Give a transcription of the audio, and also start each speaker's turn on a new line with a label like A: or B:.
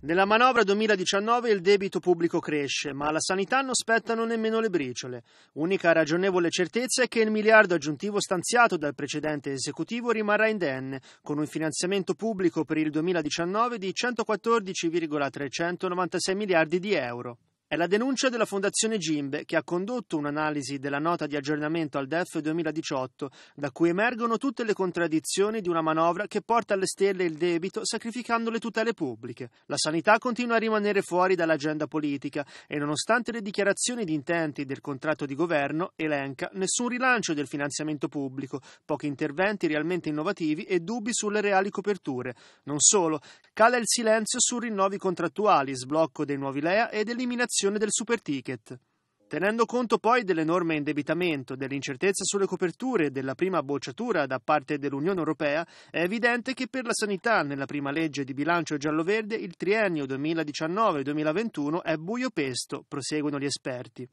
A: Nella manovra 2019 il debito pubblico cresce, ma alla sanità non spettano nemmeno le briciole. Unica ragionevole certezza è che il miliardo aggiuntivo stanziato dal precedente esecutivo rimarrà indenne, con un finanziamento pubblico per il 2019 di 114,396 miliardi di euro. È la denuncia della Fondazione Gimbe che ha condotto un'analisi della nota di aggiornamento al DEF 2018, da cui emergono tutte le contraddizioni di una manovra che porta alle stelle il debito sacrificando le tutele pubbliche. La sanità continua a rimanere fuori dall'agenda politica e nonostante le dichiarazioni di intenti del contratto di governo elenca nessun rilancio del finanziamento pubblico, pochi interventi realmente innovativi e dubbi sulle reali coperture. Non solo, Cala il silenzio su rinnovi contrattuali, sblocco dei nuovi LEA ed eliminazione del super ticket. Tenendo conto poi dell'enorme indebitamento, dell'incertezza sulle coperture e della prima bocciatura da parte dell'Unione Europea, è evidente che per la sanità nella prima legge di bilancio giallo-verde il triennio 2019-2021 è buio pesto, proseguono gli esperti.